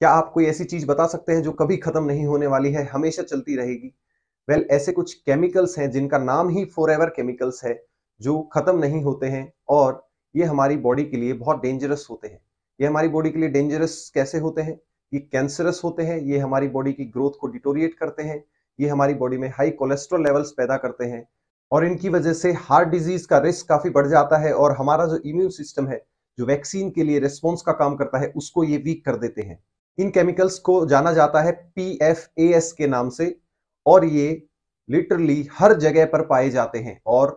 क्या आप कोई ऐसी चीज बता सकते हैं जो कभी खत्म नहीं होने वाली है हमेशा चलती रहेगी वेल well, ऐसे कुछ केमिकल्स हैं जिनका नाम ही फॉर एवर केमिकल्स है जो खत्म नहीं होते हैं और ये हमारी बॉडी के लिए बहुत डेंजरस होते हैं ये हमारी बॉडी के लिए डेंजरस कैसे होते हैं ये कैंसरस होते हैं ये हमारी बॉडी की ग्रोथ को डिटोरिएट करते हैं ये हमारी बॉडी में हाई कोलेस्ट्रॉल लेवल्स पैदा करते हैं और इनकी वजह से हार्ट डिजीज का रिस्क काफी बढ़ जाता है और हमारा जो इम्यून सिस्टम है जो वैक्सीन के लिए रिस्पॉन्स का काम करता है उसको ये वीक कर देते हैं इन केमिकल्स को जाना जाता है पी एफ ए एस के नाम से और ये लिटरली हर जगह पर पाए जाते हैं और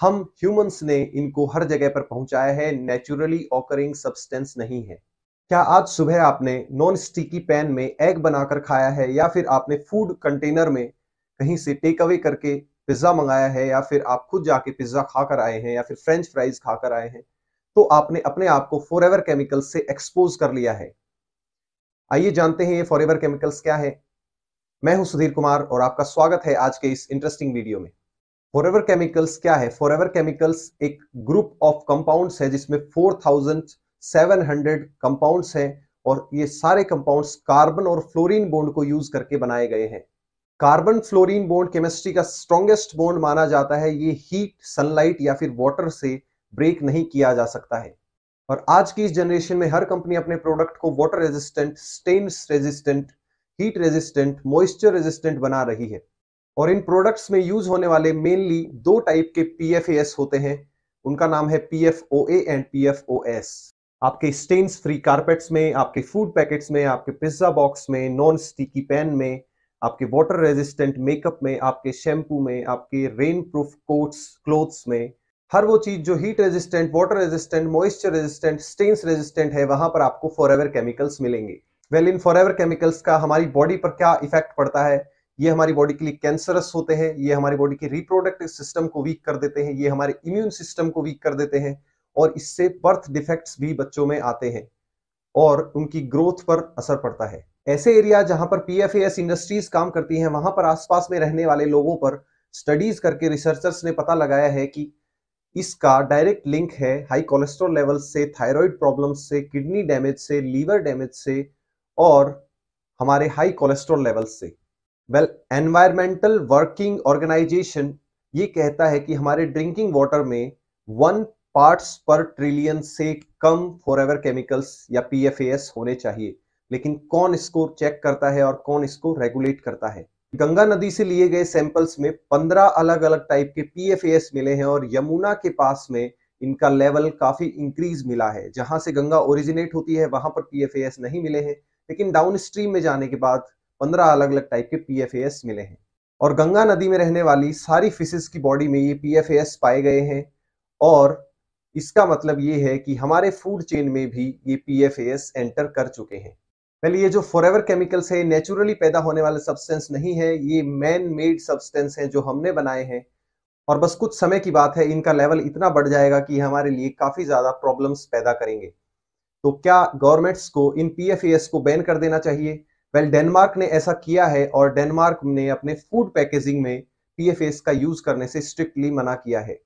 हम ह्यूमंस ने इनको हर जगह पर पहुंचाया है नेचुरली ऑकरिंग सब्सटेंस नहीं है क्या आज सुबह आपने नॉन स्टिकी पैन में एग बनाकर खाया है या फिर आपने फूड कंटेनर में कहीं से टेक अवे करके पिज्जा मंगाया है या फिर आप खुद जाके पिज्जा खाकर आए हैं या फिर फ्रेंच फ्राइज खाकर आए हैं तो आपने अपने आप को फॉर एवर केमिकल से एक्सपोज कर लिया है आइए जानते हैं ये एवर केमिकल्स क्या है मैं हूं सुधीर कुमार और आपका स्वागत है आज के इस इंटरेस्टिंग वीडियो में एवर केमिकल्स क्या है एवर केमिकल्स एक ग्रुप ऑफ कंपाउंड्स है जिसमें 4700 कंपाउंड्स हैं और ये सारे कंपाउंड्स कार्बन और फ्लोरीन बोन्ड को यूज करके बनाए गए हैं कार्बन फ्लोरीन बोन्ड केमिस्ट्री का स्ट्रॉन्गेस्ट बोन्ड माना जाता है ये हीट सनलाइट या फिर वाटर से ब्रेक नहीं किया जा सकता है और आज की इस जनरेशन में हर कंपनी अपने प्रोडक्ट को water resistant stain resistant heat resistant moisture resistant बना रही है और इन प्रोडक्ट्स में यूज होने वाले मेनली दो टाइप के पी होते हैं उनका नाम है पी एंड पी आपके स्टेन्स फ्री कारपेट्स में आपके फूड पैकेट्स में आपके पिज्जा बॉक्स में नॉन स्टिकी पैन में आपके वाटर रेजिस्टेंट मेकअप में आपके शैम्पू में आपके रेन प्रूफ कोट्स क्लोथ्स में हर वो चीज जो heat resistant water resistant moisture resistant stains resistant है वहां पर आपको फॉर एवर केमिकल्स मिलेंगे वेल इन फॉर एवर केमिकल्स का हमारी बॉडी पर क्या इफेक्ट पड़ता है ये हमारी बॉडी के लिए कैंसरस होते हैं ये हमारी बॉडी के रिप्रोडक्टिव सिस्टम को वीक कर देते हैं ये हमारे इम्यून सिस्टम को वीक कर देते हैं और इससे बर्थ डिफेक्ट्स भी बच्चों में आते हैं और उनकी ग्रोथ पर असर पड़ता है ऐसे एरिया जहां पर पी इंडस्ट्रीज काम करती हैं वहां पर आसपास में रहने वाले लोगों पर स्टडीज करके रिसर्चर्स ने पता लगाया है कि इसका डायरेक्ट लिंक है हाई कोलेस्ट्रॉल लेवल से थायराइड प्रॉब्लम से किडनी डैमेज से लीवर डैमेज से और हमारे हाई कोलेस्ट्रॉल लेवल से वेल एनवायरमेंटल वर्किंग ऑर्गेनाइजेशन ये कहता है कि हमारे ड्रिंकिंग वाटर में वन पार्ट्स पर ट्रिलियन से कम एवर केमिकल्स या पी होने चाहिए लेकिन कौन इसको चेक करता है और कौन इसको रेगुलेट करता है गंगा नदी से लिए गए सैंपल्स में 15 अलग अलग टाइप के पीएफएस मिले हैं और यमुना के पास में इनका लेवल काफी इंक्रीज मिला है जहां से गंगा ओरिजिनेट होती है वहां पर पीएफएस नहीं मिले हैं लेकिन डाउन स्ट्रीम में जाने के बाद 15 अलग अलग टाइप के पीएफएस मिले हैं और गंगा नदी में रहने वाली सारी फिशेस की बॉडी में ये पी पाए गए हैं और इसका मतलब ये है कि हमारे फूड चेन में भी ये पी एंटर कर चुके हैं पहले ये जो फॉर एवर केमिकल्स है नेचुरली पैदा होने वाले सब्सटेंस नहीं है ये मैन मेड सब्सटेंस हैं जो हमने बनाए हैं और बस कुछ समय की बात है इनका लेवल इतना बढ़ जाएगा कि हमारे लिए काफी ज्यादा प्रॉब्लम्स पैदा करेंगे तो क्या गवर्नमेंट्स को इन पी को बैन कर देना चाहिए वेल well, डेनमार्क ने ऐसा किया है और डेनमार्क ने अपने फूड पैकेजिंग में पी का यूज करने से स्ट्रिक्टली मना किया है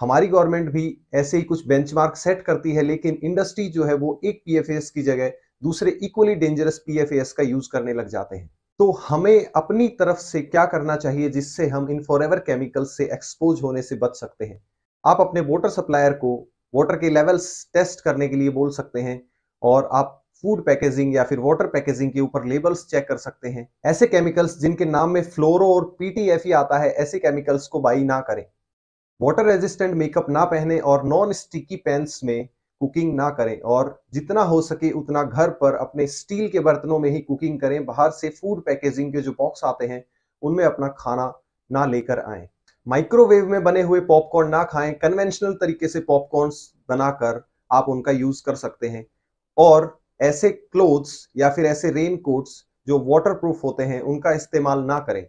हमारी गवर्नमेंट भी ऐसे ही कुछ बेंचमार्क सेट करती है लेकिन इंडस्ट्री जो है वो एक पी की जगह दूसरे इक्वली डेंजरस पीएफएएस का यूज करने लग जाते हैं तो हमें अपनी तरफ से क्या करना चाहिए जिससे हम इन फॉरएवर केमिकल्स से एक्सपोज होने से बच सकते हैं आप अपने वोटर सप्लायर को वाटर के लेवल्स टेस्ट करने के लिए बोल सकते हैं और आप फूड पैकेजिंग या फिर वाटर पैकेजिंग के ऊपर लेबल्स चेक कर सकते हैं ऐसे केमिकल्स जिनके नाम में फ्लोरो और पीटीएफ ही e आता है ऐसे केमिकल्स को बाई ना करें वाटर रेजिस्टेंट मेकअप ना पहने और नॉन स्टिकी पैंस में कुकिंग ना करें और जितना हो सके उतना घर पर अपने स्टील के बर्तनों में ही कुकिंग करें बाहर से फूड पैकेजिंग के जो बॉक्स आते हैं उनमें अपना खाना ना लेकर आए माइक्रोवेव में बने हुए पॉपकॉर्न ना खाएं कन्वेंशनल तरीके से पॉपकॉर्न बनाकर आप उनका यूज कर सकते हैं और ऐसे क्लोथ्स या फिर ऐसे रेन कोट्स जो वाटर प्रूफ होते हैं उनका इस्तेमाल ना करें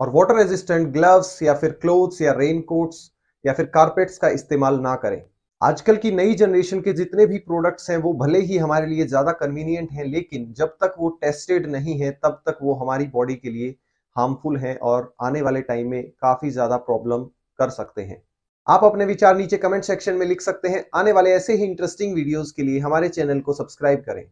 और वाटर रेजिस्टेंट ग्लव्स या फिर क्लोथ्स या रेन कोट्स या फिर कारपेट्स का इस्तेमाल ना करें आजकल की नई जनरेशन के जितने भी प्रोडक्ट्स हैं वो भले ही हमारे लिए ज़्यादा कन्वीनियंट हैं लेकिन जब तक वो टेस्टेड नहीं है तब तक वो हमारी बॉडी के लिए हार्मफुल हैं और आने वाले टाइम में काफ़ी ज़्यादा प्रॉब्लम कर सकते हैं आप अपने विचार नीचे कमेंट सेक्शन में लिख सकते हैं आने वाले ऐसे ही इंटरेस्टिंग वीडियोज के लिए हमारे चैनल को सब्सक्राइब करें